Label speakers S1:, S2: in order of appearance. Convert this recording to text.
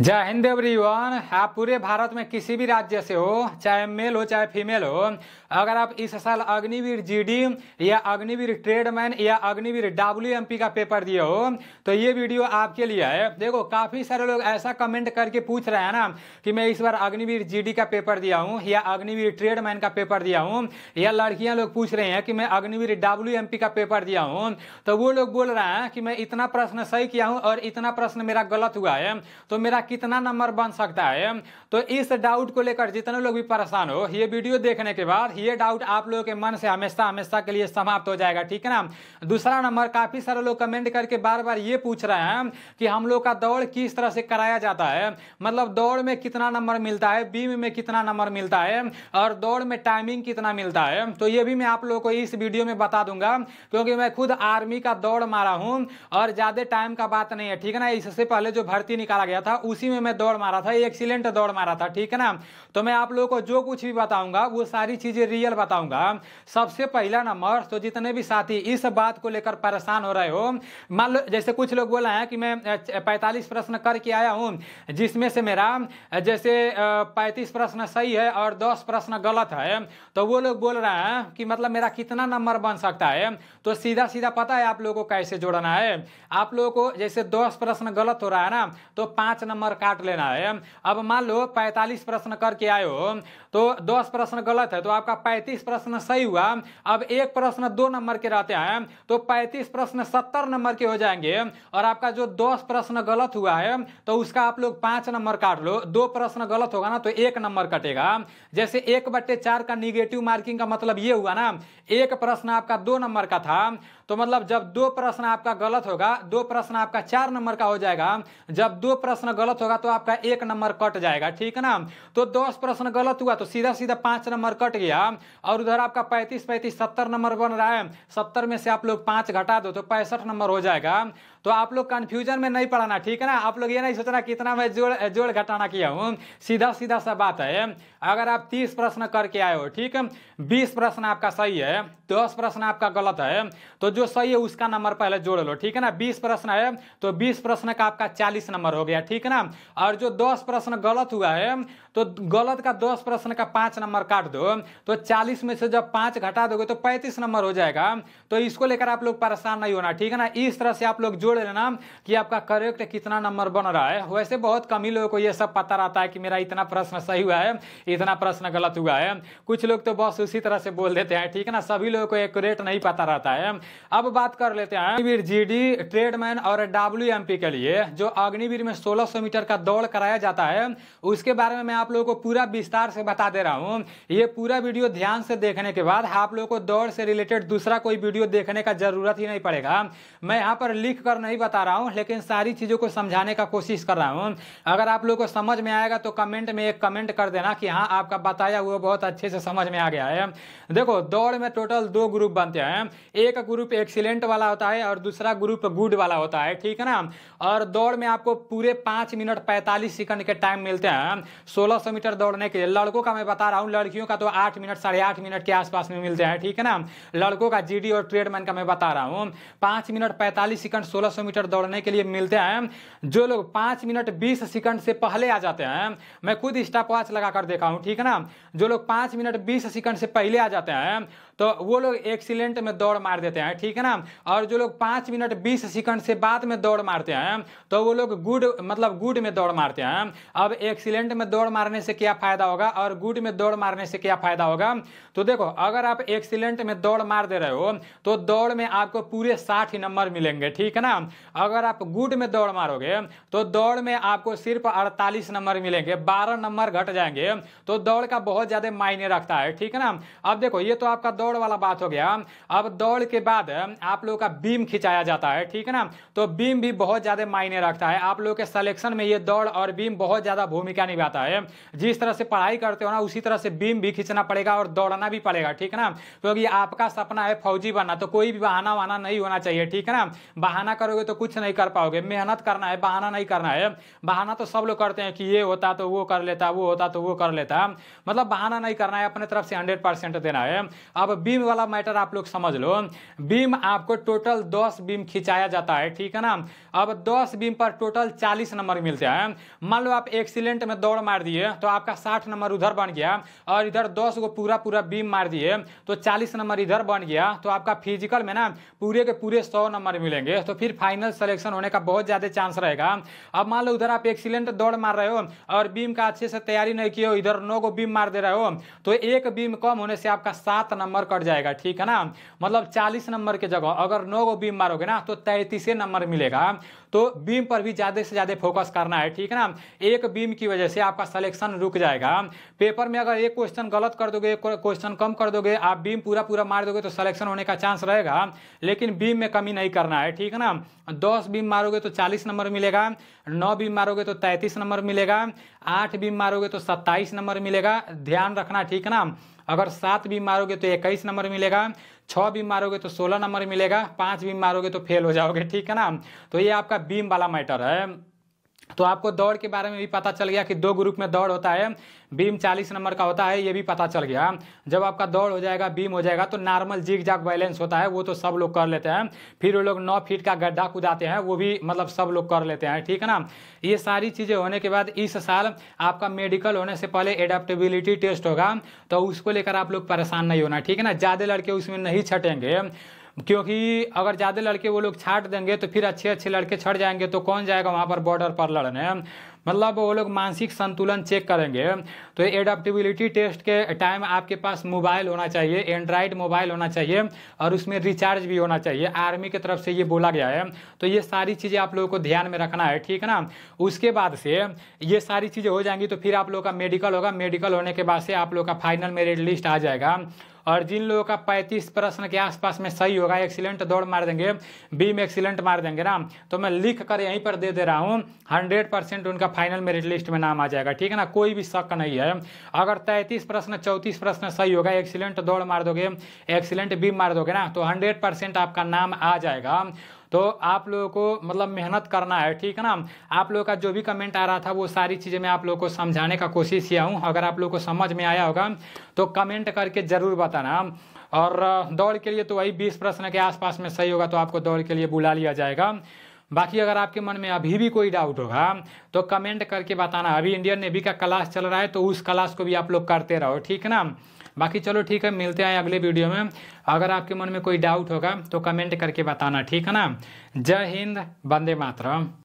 S1: जय हिंद एवरीवन आप पूरे भारत में किसी भी राज्य से हो चाहे मेल हो चाहे फीमेल हो अगर आप इस साल अग्निवीर जीडी या अग्निवीर ट्रेडमैन या अग्निवीर डब्ल्यूएमपी का पेपर दिए हो तो ये वीडियो आपके लिए है देखो काफ़ी सारे लोग ऐसा कमेंट करके पूछ रहे हैं ना कि मैं इस बार अग्निवीर जी का पेपर दिया हूँ या अग्निवीर ट्रेडमैन का पेपर दिया हूँ या लड़कियाँ लोग पूछ रहे हैं कि मैं अग्निवीर डब्ल्यू का पेपर दिया हूँ तो वो लोग बोल रहे हैं कि मैं इतना प्रश्न सही किया हूँ और इतना प्रश्न मेरा गलत हुआ है तो मेरा कितना नंबर बन सकता है तो इस डाउट को लेकर जितने लोग भी परेशान हो ये वीडियो देखने के बाद ये डाउट आप लोगों के मन से हमेशा हमेशा के लिए समाप्त हो जाएगा ठीक है ना दूसरा नंबर काफ़ी सारे लोग कमेंट करके बार बार ये पूछ रहे हैं कि हम लोग का दौड़ किस तरह से कराया जाता है मतलब दौड़ में कितना नंबर मिलता है बीम में कितना नंबर मिलता है और दौड़ में टाइमिंग कितना मिलता है तो ये भी मैं आप लोगों को इस वीडियो में बता दूंगा क्योंकि मैं खुद आर्मी का दौड़ मारा हूं और ज़्यादा टाइम का बात नहीं है ठीक है ना इससे पहले जो भर्ती निकाला गया था उस उसी में मैं दौड़ मारा था एक्सीलेंट दौड़ मारा था ठीक है ना तो मैं आप लोगों को जो कुछ भी बताऊंगा वो सारी चीज़ें रियल बताऊंगा सबसे पहला नंबर तो जितने भी साथी इस बात को लेकर परेशान हो रहे हो मान लो जैसे कुछ लोग बोला है कि मैं पैंतालीस प्रश्न करके आया हूँ जिसमें से मेरा जैसे पैंतीस प्रश्न सही है और दस प्रश्न गलत है तो वो लोग बोल रहे हैं कि मतलब मेरा कितना नंबर बन सकता है तो सीधा सीधा पता है आप लोगों को कैसे जोड़ना है आप लोगों को जैसे दस प्रश्न गलत हो रहा है ना तो पांच नंबर नंबर काट लेना है अब मान लो पैंतालीस प्रश्न करके आए हो तो दस प्रश्न गलत है तो आपका पैंतीस प्रश्न सही हुआ अब एक प्रश्न दो नंबर के रहते हैं तो पैंतीस प्रश्न सत्तर नंबर के हो जाएंगे और आपका जो दस प्रश्न गलत हुआ है तो उसका आप लोग पांच नंबर काट लो दो प्रश्न गलत होगा ना तो एक नंबर कटेगा जैसे एक बट्टे का निगेटिव मार्किंग का मतलब ये हुआ ना एक प्रश्न आपका दो नंबर का था तो मतलब जब दो प्रश्न आपका गलत होगा दो प्रश्न आपका चार नंबर का हो जाएगा जब दो प्रश्न गलत होगा तो आपका एक नंबर कट जाएगा ठीक है ना तो दस प्रश्न गलत हुआ तो सीधा सीधा पांच नंबर कट गया और उधर आपका पैंतीस पैंतीस सत्तर नंबर बन रहा है सत्तर में से आप लोग पांच घटा दो तो पैंसठ नंबर हो जाएगा तो आप लोग कंफ्यूजन में नहीं पड़ाना ठीक है ना आप लोग ये नहीं सोचना कितना मैं जोड़ जोड़ घटाना किया हूँ सीधा सीधा सा बात है अगर आप तीस प्रश्न करके आए हो ठीक है बीस प्रश्न आपका सही है दस प्रश्न आपका गलत है तो जो सही है उसका नंबर पहले जोड़ लो ठीक है ना बीस प्रश्न है तो बीस प्रश्न का आपका चालीस नंबर हो गया ठीक है ना और जो दस प्रश्न गलत हुआ है तो गलत का दस प्रश्न का पांच नंबर काट दो तो चालीस में से जब पांच घटा दोगे तो पैंतीस नंबर हो जाएगा तो इसको लेकर आप लोग परेशान नहीं होना ठीक है ना इस तरह से आप लोग जोड़ लेना कि आपका करेक्ट कितना नंबर बन रहा है वैसे बहुत कम ही लोगों को यह सब पता रहता है कि मेरा इतना प्रश्न सही हुआ है इतना प्रश्न गलत हुआ है कुछ लोग तो बस उसी तरह से बोल देते हैं ठीक है ना सभी लोगों को एक नहीं पता रहता है अब बात कर लेते हैं अग्निवीर जीडी ट्रेडमैन और डब्ल्यू के लिए जो अग्निवीर में 1600 मीटर का दौड़ कराया जाता है उसके बारे में मैं आप लोगों को पूरा विस्तार से बता दे रहा हूँ ये पूरा वीडियो ध्यान से देखने के बाद आप लोगों को दौड़ से रिलेटेड दूसरा कोई वीडियो देखने का जरूरत ही नहीं पड़ेगा मैं यहाँ पर लिख कर नहीं बता रहा हूँ लेकिन सारी चीज़ों को समझाने का कोशिश कर रहा हूँ अगर आप लोग को समझ में आएगा तो कमेंट में एक कमेंट कर देना की हाँ आपका बताया हुआ बहुत अच्छे से समझ में आ गया है देखो दौड़ में टोटल दो ग्रुप बनते हैं एक ग्रुप एक्सीलेंट वाला होता है और दूसरा ग्रुप गुड वाला होता है ठीक है ना और दौड़ में आपको पूरे पाँच मिनट पैंतालीस सेकंड के टाइम मिलते हैं सोलह सौ मीटर दौड़ने के लिए लड़कों का मैं बता रहा हूँ लड़कियों का तो आठ मिनट साढ़े आठ मिनट के आसपास में मिलते हैं ठीक है ना लड़कों का जी और ट्रेडमैन का मैं बता रहा हूँ पाँच मिनट पैंतालीस सेकंड सोलह मीटर दौड़ने के लिए मिलते हैं जो लोग पाँच मिनट बीस सेकंड से पहले आ जाते हैं मैं खुद स्टॉप वॉच लगा देखा हूँ ठीक है ना जो लोग पाँच मिनट बीस सेकंड से पहले आ जाते हैं तो वो लोग एक्सीलेंट में दौड़ मार देते हैं ठीक है ना और जो लोग पाँच मिनट बीस सेकंड से बाद में दौड़ मारते हैं तो वो लोग गुड मतलब गुड में दौड़ मारते हैं अब एक्सीलेंट में दौड़ मारने से क्या फ़ायदा होगा और गुड में दौड़ मारने से क्या फ़ायदा होगा तो देखो अगर आप एक्सीलेंट में दौड़ मार दे रहे हो तो दौड़ में आपको पूरे साठ नंबर मिलेंगे ठीक है ना अगर आप गुड में दौड़ मारोगे तो दौड़ में आपको सिर्फ अड़तालीस नंबर मिलेंगे बारह नंबर घट जाएंगे तो दौड़ का बहुत ज़्यादा मायने रखता है ठीक है ना अब देखो ये तो आपका दौड़ वाला बात हो गया अब दौड़ के बाद आप लोगों का बीम खिंचाया जाता है ठीक है ना तो बीम भी बहुत ज़्यादा मायने रखता है आप लोगों के सलेक्शन में ये दौड़ और बीम बहुत ज़्यादा भूमिका निभाता है जिस तरह से पढ़ाई करते हो ना उसी तरह से बीम भी खींचना पड़ेगा और दौड़ना भी पड़ेगा ठीक है ना क्योंकि आपका सपना है फौजी बनना तो कोई भी बहाना वहाना नहीं होना चाहिए ठीक है ना बहाना करोगे तो कुछ नहीं कर पाओगे मेहनत करना है बहाना नहीं करना है बहाना तो सब लोग करते हैं कि ये होता तो वो कर लेता वो होता तो वो कर लेता मतलब बहाना नहीं करना है अपने तरफ से हंड्रेड देना है अब बीम वाला मैटर आप लोग समझ लो बीम आपको टोटल दस बीम खिंचाया जाता है ठीक है ना अब दस बीम पर टोटल चालीस नंबर मिलते हैं मान लो आप एक्सीलेंट में दौड़ मार दिए तो आपका साठ नंबर उधर बन गया और इधर दस को पूरा पूरा बीम मार दिए तो चालीस नंबर इधर बन गया तो आपका फिजिकल में ना पूरे के पूरे सौ नंबर मिलेंगे तो फिर फाइनल सलेक्शन होने का बहुत ज़्यादा चांस रहेगा अब मान लो उधर आप एक्सीलेंट दौड़ मार रहे हो और बीम का अच्छे से तैयारी नहीं किए हो इधर नौ को बीम मार दे रहे हो तो एक बीम कम होने से आपका सात नंबर नंबर कट जाएगा ठीक है ना मतलब 40 नंबर के जगह अगर नौ को बीम मारोगे ना तो तैतीस नंबर मिलेगा तो बीम पर भी ज़्यादा से ज़्यादा फोकस करना है ठीक है ना एक बीम की वजह से आपका सलेक्शन रुक जाएगा पेपर में अगर एक क्वेश्चन गलत कर दोगे क्वेश्चन कम कर दोगे आप बीम पूरा पूरा मार दोगे तो सलेक्शन होने का चांस रहेगा लेकिन बीम में कमी नहीं करना है ठीक है ना दस बीम मारोगे तो चालीस नंबर मिलेगा नौ बीम मारोगे तो तैतीस नंबर मिलेगा आठ बीम मारोगे तो सत्ताईस नंबर मिलेगा ध्यान रखना ठीक है ना अगर सात भी मारोगे तो इक्कीस नंबर मिलेगा छः बीम मारोगे तो सोलह नंबर मिलेगा पाँच बीम मारोगे तो फेल हो जाओगे ठीक है ना तो ये आपका बीम वाला मैटर है तो आपको दौड़ के बारे में भी पता चल गया कि दो ग्रुप में दौड़ होता है बीम 40 नंबर का होता है ये भी पता चल गया जब आपका दौड़ हो जाएगा बीम हो जाएगा तो नॉर्मल जिग जाग बैलेंस होता है वो तो सब लोग कर लेते हैं फिर वो लोग नौ फीट का गड्ढा कुदाते हैं वो भी मतलब सब लोग कर लेते हैं ठीक है ना ये सारी चीज़ें होने के बाद इस साल आपका मेडिकल होने से पहले एडेप्टेबिलिटी टेस्ट होगा तो उसको लेकर आप लोग परेशान नहीं होना ठीक है ना ज़्यादा लड़के उसमें नहीं छटेंगे क्योंकि अगर ज़्यादा लड़के वो लोग छाट देंगे तो फिर अच्छे अच्छे लड़के छट जाएंगे तो कौन जाएगा वहाँ पर बॉर्डर पर लड़ने मतलब वो लोग मानसिक संतुलन चेक करेंगे तो एडाप्टिबिलिटी टेस्ट के टाइम आपके पास मोबाइल होना चाहिए एंड्राइड मोबाइल होना चाहिए और उसमें रिचार्ज भी होना चाहिए आर्मी की तरफ से ये बोला गया है तो ये सारी चीज़ें आप लोगों को ध्यान में रखना है ठीक है ना उसके बाद से ये सारी चीज़ें हो जाएंगी तो फिर आप लोग का मेडिकल होगा मेडिकल होने के बाद से आप लोग का फाइनल मेरिट लिस्ट आ जाएगा और जिन लोगों का पैंतीस प्रश्न के आसपास में सही होगा एक्सीलेंट दौड़ मार देंगे बी में एक्सीलेंट मार देंगे ना तो मैं लिख कर यहीं पर दे दे रहा हूँ हंड्रेड परसेंट उनका फाइनल मेरिट लिस्ट में नाम आ जाएगा ठीक है ना कोई भी शक नहीं है अगर तैंतीस प्रश्न चौंतीस प्रश्न सही होगा एक्सीलेंट दौड़ मार दोगे एक्सीलेंट बी मार दोगे ना तो हंड्रेड आपका नाम आ जाएगा तो आप लोगों को मतलब मेहनत करना है ठीक है ना आप लोगों का जो भी कमेंट आ रहा था वो सारी चीज़ें मैं आप लोगों को समझाने का कोशिश किया हूँ अगर आप लोगों को समझ में आया होगा तो कमेंट करके ज़रूर बताना और दौड़ के लिए तो वही बीस प्रश्न के आसपास में सही होगा तो आपको दौड़ के लिए बुला लिया जाएगा बाकी अगर आपके मन में अभी भी कोई डाउट होगा तो कमेंट करके बताना अभी इंडियन नेवी का क्लास चल रहा है तो उस क्लास को भी आप लोग करते रहो ठीक है ना बाकी चलो ठीक है मिलते हैं अगले वीडियो में अगर आपके मन में कोई डाउट होगा तो कमेंट करके बताना ठीक है ना जय हिंद बंदे मातरम